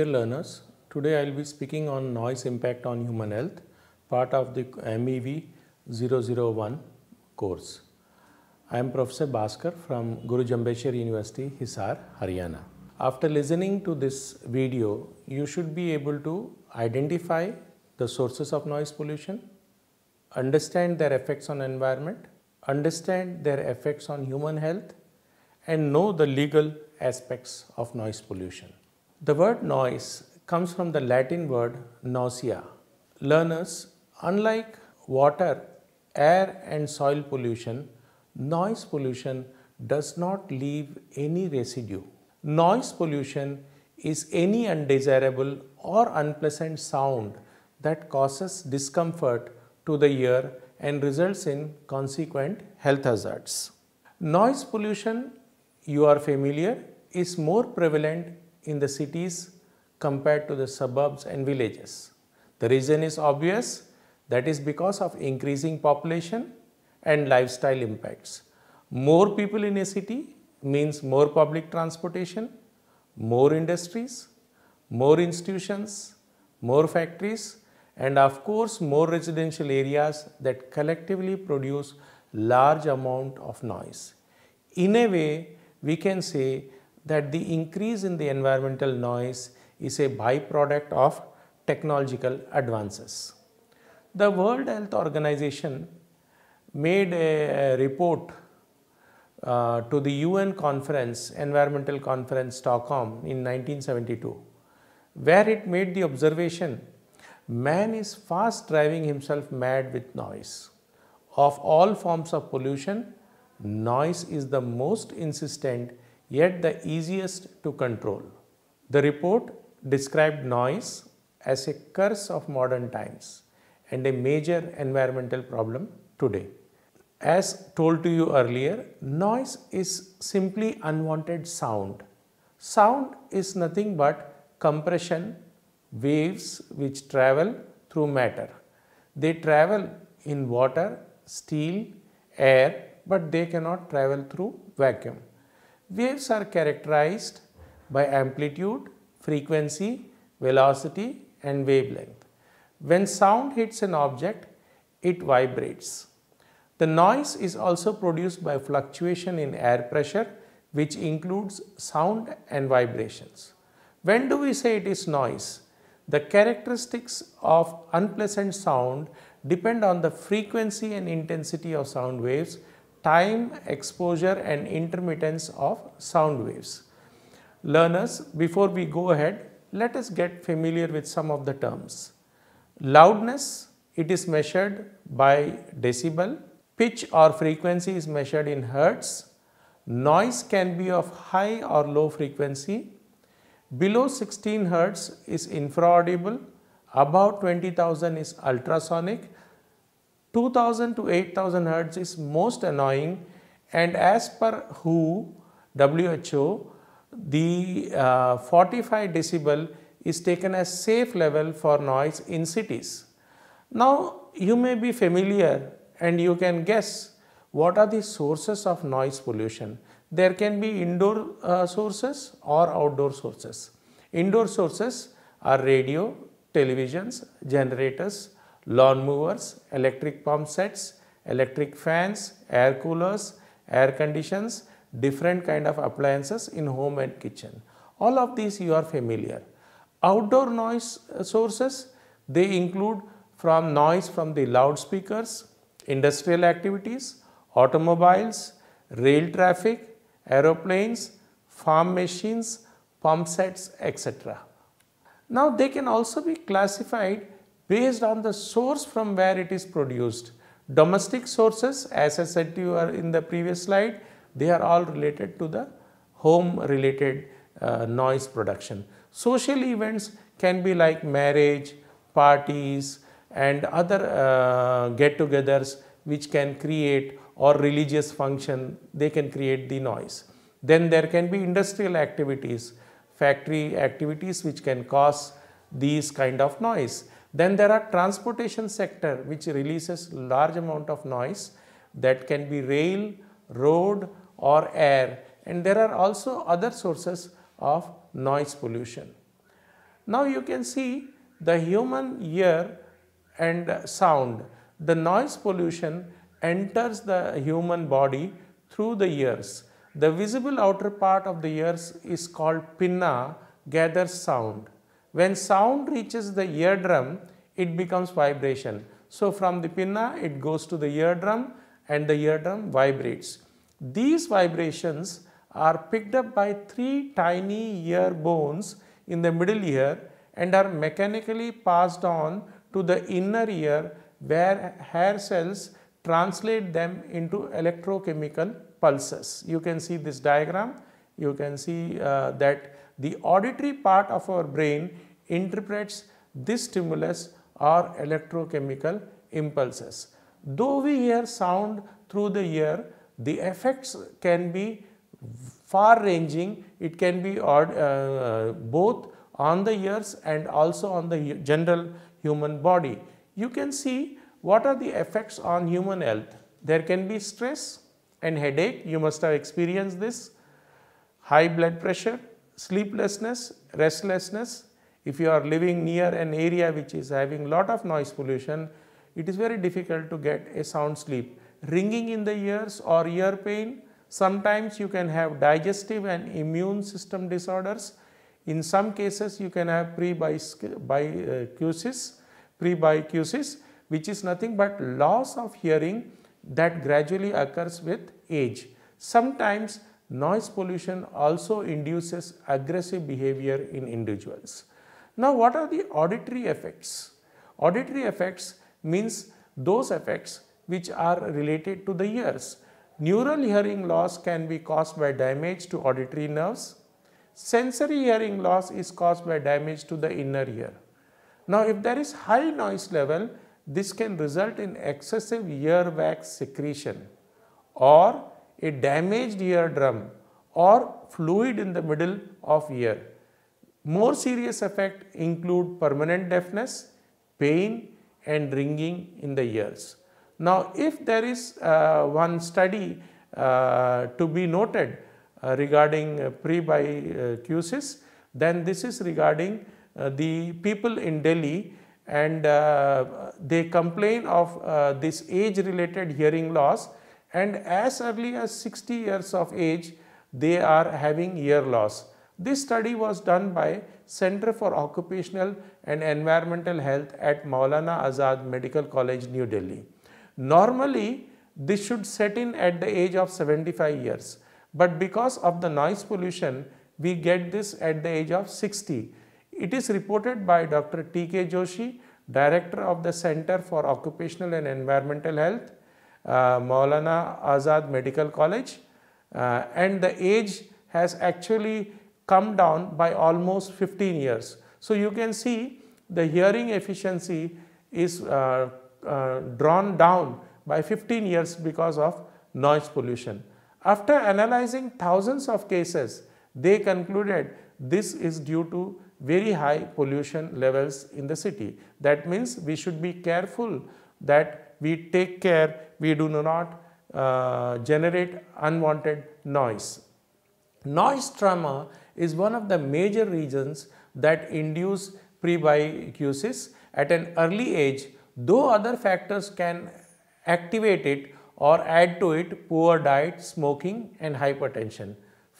Dear learners, today I will be speaking on noise impact on human health, part of the MEV 001 course. I am Professor Bhaskar from Guru Jambeshwar University, Hisar, Haryana. After listening to this video, you should be able to identify the sources of noise pollution, understand their effects on environment, understand their effects on human health, and know the legal aspects of noise pollution. The word noise comes from the Latin word nausea. Learners, unlike water, air and soil pollution, noise pollution does not leave any residue. Noise pollution is any undesirable or unpleasant sound that causes discomfort to the ear and results in consequent health hazards. Noise pollution, you are familiar, is more prevalent in the cities compared to the suburbs and villages. The reason is obvious that is because of increasing population and lifestyle impacts. More people in a city means more public transportation, more industries, more institutions, more factories and of course more residential areas that collectively produce large amount of noise. In a way, we can say that the increase in the environmental noise is a byproduct of technological advances. The World Health Organization made a, a report uh, to the UN conference, Environmental Conference Stockholm in 1972, where it made the observation man is fast driving himself mad with noise. Of all forms of pollution, noise is the most insistent yet the easiest to control. The report described noise as a curse of modern times and a major environmental problem today. As told to you earlier, noise is simply unwanted sound. Sound is nothing but compression waves which travel through matter. They travel in water, steel, air, but they cannot travel through vacuum. Waves are characterized by amplitude, frequency, velocity and wavelength. When sound hits an object, it vibrates. The noise is also produced by fluctuation in air pressure which includes sound and vibrations. When do we say it is noise? The characteristics of unpleasant sound depend on the frequency and intensity of sound waves time, exposure and intermittence of sound waves. Learners, before we go ahead, let us get familiar with some of the terms. Loudness, it is measured by decibel. Pitch or frequency is measured in hertz. Noise can be of high or low frequency. Below 16 hertz is infraaudible. Above 20,000 is ultrasonic 2000 to 8000 hertz is most annoying and as per WHO, WHO the uh, 45 decibel is taken as safe level for noise in cities. Now you may be familiar and you can guess what are the sources of noise pollution. There can be indoor uh, sources or outdoor sources. Indoor sources are radio, televisions, generators, lawn mowers, electric pump sets, electric fans, air coolers, air conditions, different kind of appliances in home and kitchen. All of these you are familiar. Outdoor noise uh, sources, they include from noise from the loudspeakers, industrial activities, automobiles, rail traffic, aeroplanes, farm machines, pump sets, etc. Now they can also be classified based on the source from where it is produced. Domestic sources, as I said to you in the previous slide, they are all related to the home related uh, noise production. Social events can be like marriage, parties and other uh, get-togethers which can create or religious function, they can create the noise. Then there can be industrial activities, factory activities which can cause these kind of noise. Then there are transportation sector which releases large amount of noise that can be rail, road or air and there are also other sources of noise pollution. Now you can see the human ear and sound, the noise pollution enters the human body through the ears. The visible outer part of the ears is called pinna, gathers sound. When sound reaches the eardrum, it becomes vibration. So from the pinna, it goes to the eardrum and the eardrum vibrates. These vibrations are picked up by three tiny ear bones in the middle ear and are mechanically passed on to the inner ear where hair cells translate them into electrochemical pulses. You can see this diagram, you can see uh, that the auditory part of our brain interprets this stimulus or electrochemical impulses. Though we hear sound through the ear, the effects can be far ranging. It can be uh, both on the ears and also on the general human body. You can see what are the effects on human health. There can be stress and headache. You must have experienced this. High blood pressure, sleeplessness, restlessness. If you are living near an area which is having lot of noise pollution, it is very difficult to get a sound sleep. Ringing in the ears or ear pain, sometimes you can have digestive and immune system disorders. In some cases, you can have prebiocusis, uh, prebiocusis, which is nothing but loss of hearing that gradually occurs with age. Sometimes noise pollution also induces aggressive behavior in individuals. Now, what are the auditory effects? Auditory effects means those effects which are related to the ears. Neural hearing loss can be caused by damage to auditory nerves. Sensory hearing loss is caused by damage to the inner ear. Now, if there is high noise level, this can result in excessive ear wax secretion or a damaged eardrum or fluid in the middle of ear. More serious effects include permanent deafness, pain and ringing in the ears. Now, if there is uh, one study uh, to be noted uh, regarding uh, prebiocusis, then this is regarding uh, the people in Delhi and uh, they complain of uh, this age related hearing loss and as early as 60 years of age, they are having ear loss. This study was done by Center for Occupational and Environmental Health at Maulana Azad Medical College, New Delhi. Normally, this should set in at the age of 75 years, but because of the noise pollution, we get this at the age of 60. It is reported by Dr. T.K. Joshi, Director of the Center for Occupational and Environmental Health uh, Maulana Azad Medical College uh, and the age has actually come down by almost 15 years. So you can see the hearing efficiency is uh, uh, drawn down by 15 years because of noise pollution. After analyzing thousands of cases, they concluded this is due to very high pollution levels in the city. That means we should be careful that we take care we do not uh, generate unwanted noise. Noise trauma is one of the major reasons that induce prebiocusis at an early age though other factors can activate it or add to it poor diet, smoking and hypertension.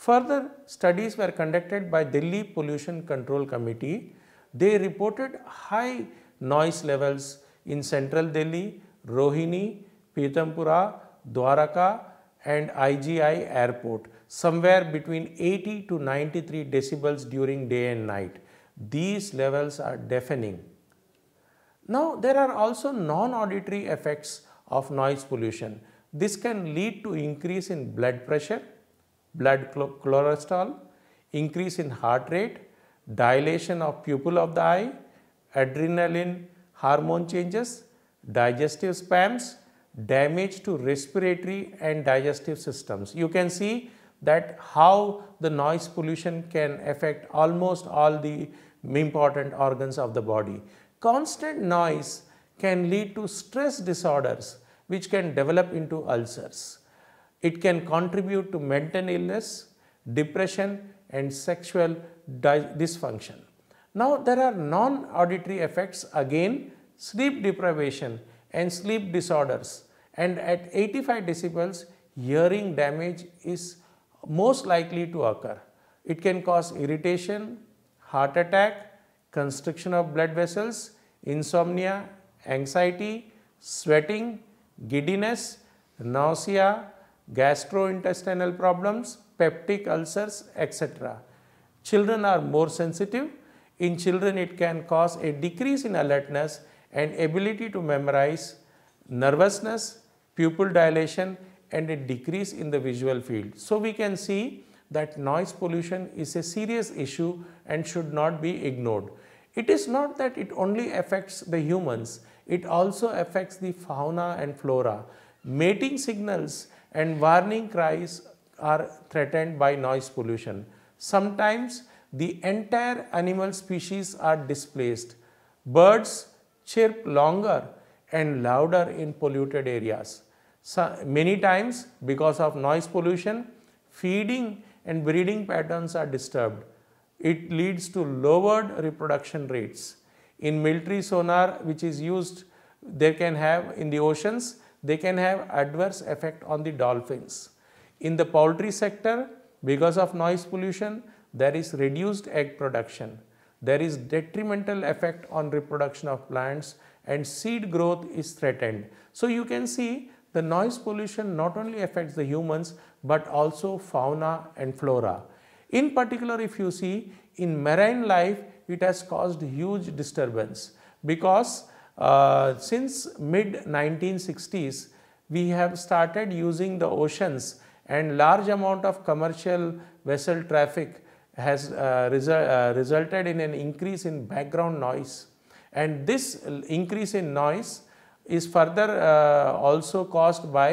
Further studies were conducted by Delhi Pollution Control Committee. They reported high noise levels in central Delhi, Rohini, Pitampura, Dwaraka and IGI airport somewhere between 80 to 93 decibels during day and night. These levels are deafening. Now there are also non-auditory effects of noise pollution. This can lead to increase in blood pressure, blood cholesterol, increase in heart rate, dilation of pupil of the eye, adrenaline hormone changes, digestive spams, damage to respiratory and digestive systems. You can see that how the noise pollution can affect almost all the important organs of the body. Constant noise can lead to stress disorders which can develop into ulcers. It can contribute to mental illness, depression and sexual dysfunction. Now there are non-auditory effects again sleep deprivation and sleep disorders and at 85 decibels hearing damage is most likely to occur. It can cause irritation, heart attack, constriction of blood vessels, insomnia, anxiety, sweating, giddiness, nausea, gastrointestinal problems, peptic ulcers, etc. Children are more sensitive. In children, it can cause a decrease in alertness and ability to memorize, nervousness, pupil dilation and a decrease in the visual field. So we can see that noise pollution is a serious issue and should not be ignored. It is not that it only affects the humans, it also affects the fauna and flora. Mating signals and warning cries are threatened by noise pollution. Sometimes the entire animal species are displaced. Birds, chirp longer and louder in polluted areas. So many times because of noise pollution, feeding and breeding patterns are disturbed. It leads to lowered reproduction rates. In military sonar which is used, they can have in the oceans, they can have adverse effect on the dolphins. In the poultry sector, because of noise pollution, there is reduced egg production. There is detrimental effect on reproduction of plants and seed growth is threatened. So you can see the noise pollution not only affects the humans but also fauna and flora. In particular if you see in marine life it has caused huge disturbance because uh, since mid 1960s we have started using the oceans and large amount of commercial vessel traffic has uh, resu uh, resulted in an increase in background noise and this increase in noise is further uh, also caused by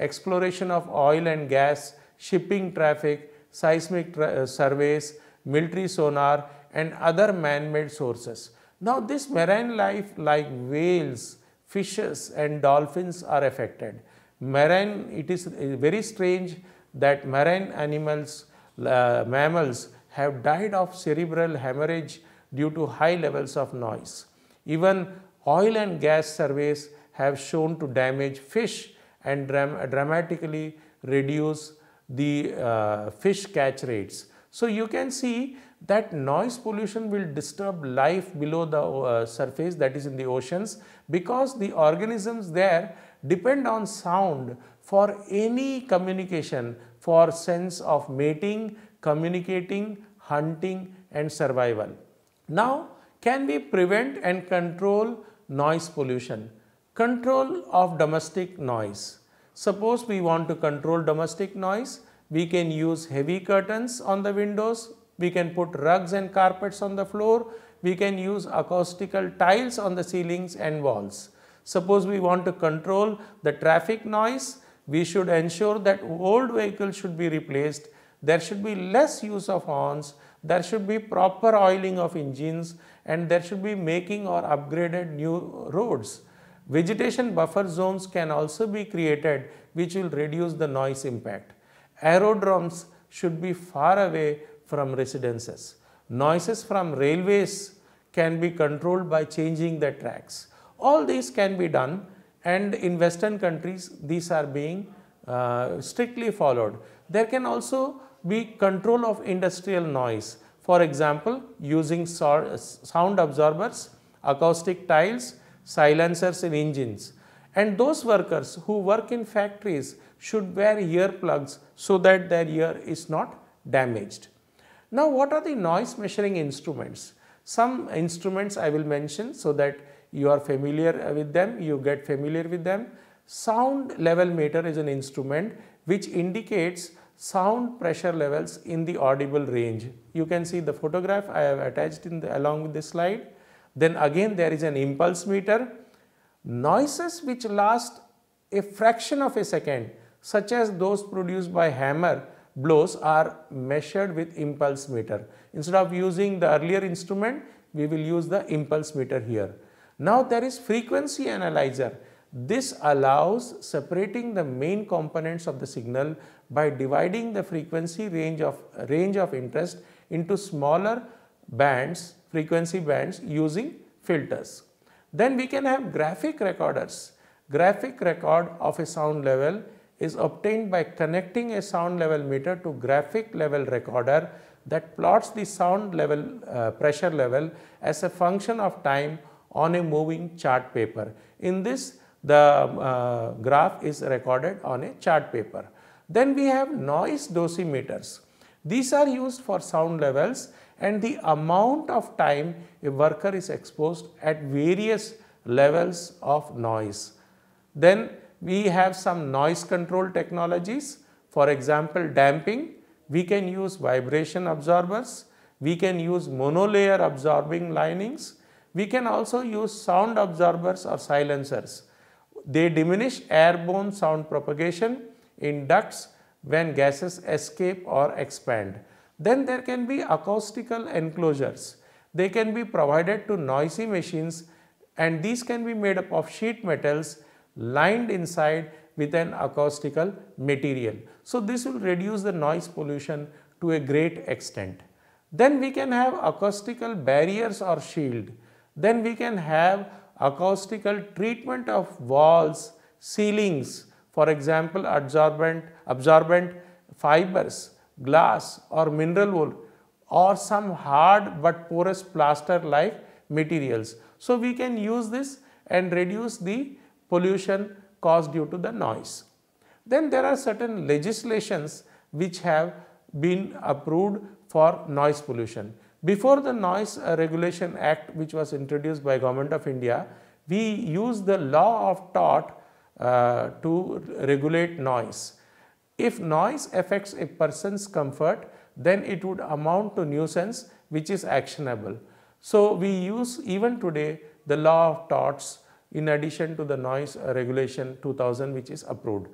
exploration of oil and gas, shipping traffic, seismic tra surveys, military sonar and other man-made sources. Now this marine life like whales, fishes and dolphins are affected. Marine, it is very strange that marine animals, uh, mammals have died of cerebral hemorrhage due to high levels of noise. Even oil and gas surveys have shown to damage fish and dram dramatically reduce the uh, fish catch rates. So you can see that noise pollution will disturb life below the uh, surface that is in the oceans because the organisms there depend on sound for any communication for sense of mating communicating, hunting and survival. Now, can we prevent and control noise pollution? Control of domestic noise. Suppose we want to control domestic noise, we can use heavy curtains on the windows, we can put rugs and carpets on the floor, we can use acoustical tiles on the ceilings and walls. Suppose we want to control the traffic noise, we should ensure that old vehicles should be replaced there should be less use of horns, there should be proper oiling of engines and there should be making or upgraded new roads. Vegetation buffer zones can also be created which will reduce the noise impact. Aerodromes should be far away from residences. Noises from railways can be controlled by changing the tracks. All these can be done and in western countries these are being uh, strictly followed. There can also be control of industrial noise. For example, using sound absorbers, acoustic tiles, silencers in engines. And those workers who work in factories should wear earplugs so that their ear is not damaged. Now, what are the noise measuring instruments? Some instruments I will mention so that you are familiar uh, with them, you get familiar with them. Sound level meter is an instrument which indicates sound pressure levels in the audible range. You can see the photograph I have attached in the, along with this slide. Then again there is an impulse meter. Noises which last a fraction of a second such as those produced by hammer blows are measured with impulse meter. Instead of using the earlier instrument, we will use the impulse meter here. Now there is frequency analyzer this allows separating the main components of the signal by dividing the frequency range of, range of interest into smaller bands, frequency bands using filters. Then we can have graphic recorders. Graphic record of a sound level is obtained by connecting a sound level meter to graphic level recorder that plots the sound level uh, pressure level as a function of time on a moving chart paper. In this the uh, graph is recorded on a chart paper. Then we have noise dosimeters. These are used for sound levels and the amount of time a worker is exposed at various levels of noise. Then we have some noise control technologies. For example, damping, we can use vibration absorbers, we can use monolayer absorbing linings, we can also use sound absorbers or silencers. They diminish airborne sound propagation in ducts when gases escape or expand. Then there can be acoustical enclosures. They can be provided to noisy machines and these can be made up of sheet metals lined inside with an acoustical material. So this will reduce the noise pollution to a great extent. Then we can have acoustical barriers or shield. Then we can have acoustical treatment of walls, ceilings, for example, absorbent, absorbent fibers, glass or mineral wool or some hard but porous plaster like materials. So, we can use this and reduce the pollution caused due to the noise. Then there are certain legislations which have been approved for noise pollution. Before the Noise uh, Regulation Act which was introduced by Government of India, we used the law of tort uh, to regulate noise. If noise affects a person's comfort, then it would amount to nuisance which is actionable. So, we use even today the law of torts in addition to the noise uh, regulation 2000 which is approved.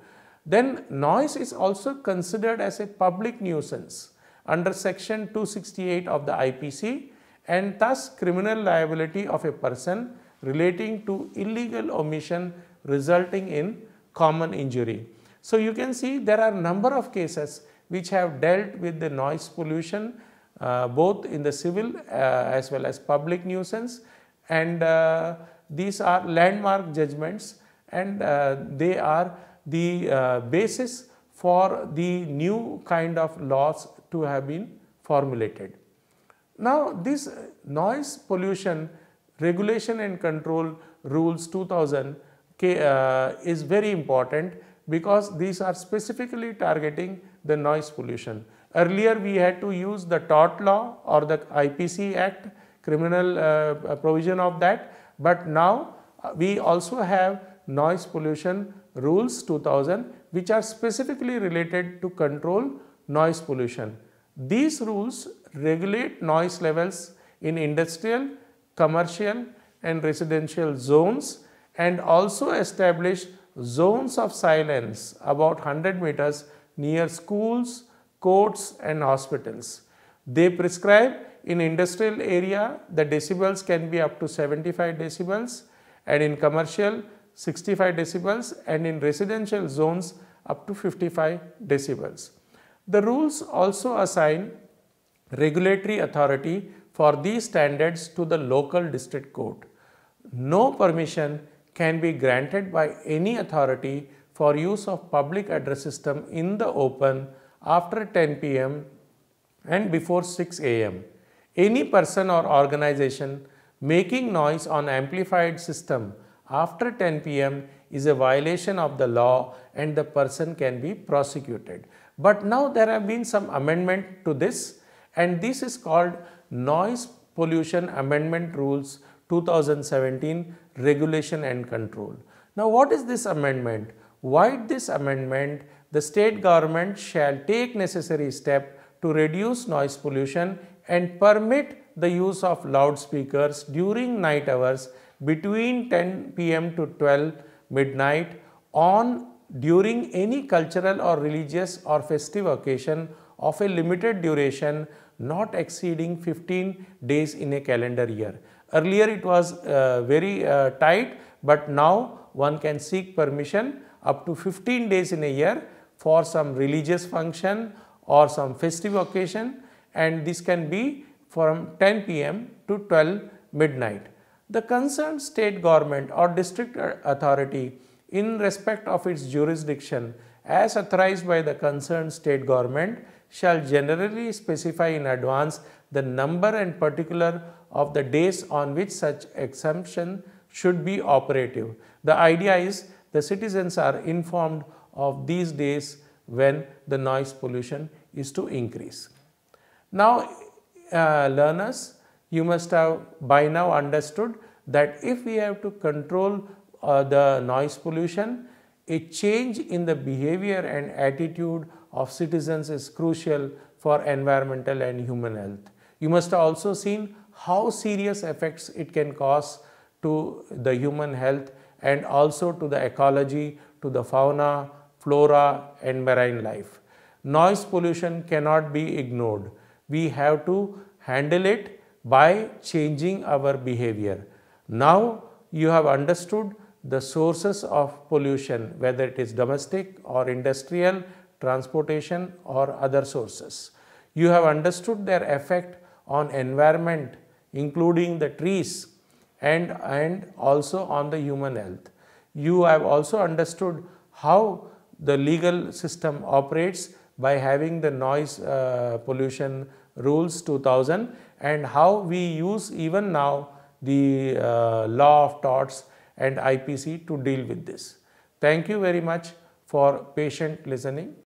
Then noise is also considered as a public nuisance under section 268 of the IPC and thus criminal liability of a person relating to illegal omission resulting in common injury. So you can see there are number of cases which have dealt with the noise pollution uh, both in the civil uh, as well as public nuisance and uh, these are landmark judgments and uh, they are the uh, basis for the new kind of laws to have been formulated. Now, this noise pollution regulation and control rules 2000 uh, is very important because these are specifically targeting the noise pollution. Earlier we had to use the tort law or the IPC act criminal uh, uh, provision of that but now uh, we also have noise pollution rules 2000 which are specifically related to control noise pollution. These rules regulate noise levels in industrial, commercial and residential zones and also establish zones of silence about 100 meters near schools, courts and hospitals. They prescribe in industrial area the decibels can be up to 75 decibels and in commercial 65 decibels and in residential zones up to 55 decibels. The rules also assign regulatory authority for these standards to the local district court. No permission can be granted by any authority for use of public address system in the open after 10 pm and before 6 am. Any person or organization making noise on amplified system after 10 pm is a violation of the law and the person can be prosecuted. But now there have been some amendment to this and this is called Noise Pollution Amendment Rules 2017 Regulation and Control. Now what is this amendment? Why this amendment? The state government shall take necessary step to reduce noise pollution and permit the use of loudspeakers during night hours between 10 pm to 12 midnight on during any cultural or religious or festive occasion of a limited duration not exceeding 15 days in a calendar year. Earlier it was uh, very uh, tight but now one can seek permission up to 15 days in a year for some religious function or some festive occasion and this can be from 10 pm to 12 midnight. The concerned state government or district authority in respect of its jurisdiction as authorized by the concerned state government shall generally specify in advance the number and particular of the days on which such exemption should be operative. The idea is the citizens are informed of these days when the noise pollution is to increase. Now, uh, learners, you must have by now understood that if we have to control uh, the noise pollution, a change in the behavior and attitude of citizens is crucial for environmental and human health. You must have also seen how serious effects it can cause to the human health and also to the ecology, to the fauna, flora and marine life. Noise pollution cannot be ignored. We have to handle it by changing our behavior. Now you have understood the sources of pollution, whether it is domestic or industrial, transportation or other sources. You have understood their effect on environment, including the trees and, and also on the human health. You have also understood how the legal system operates by having the noise uh, pollution rules 2000 and how we use even now the uh, law of torts and IPC to deal with this. Thank you very much for patient listening.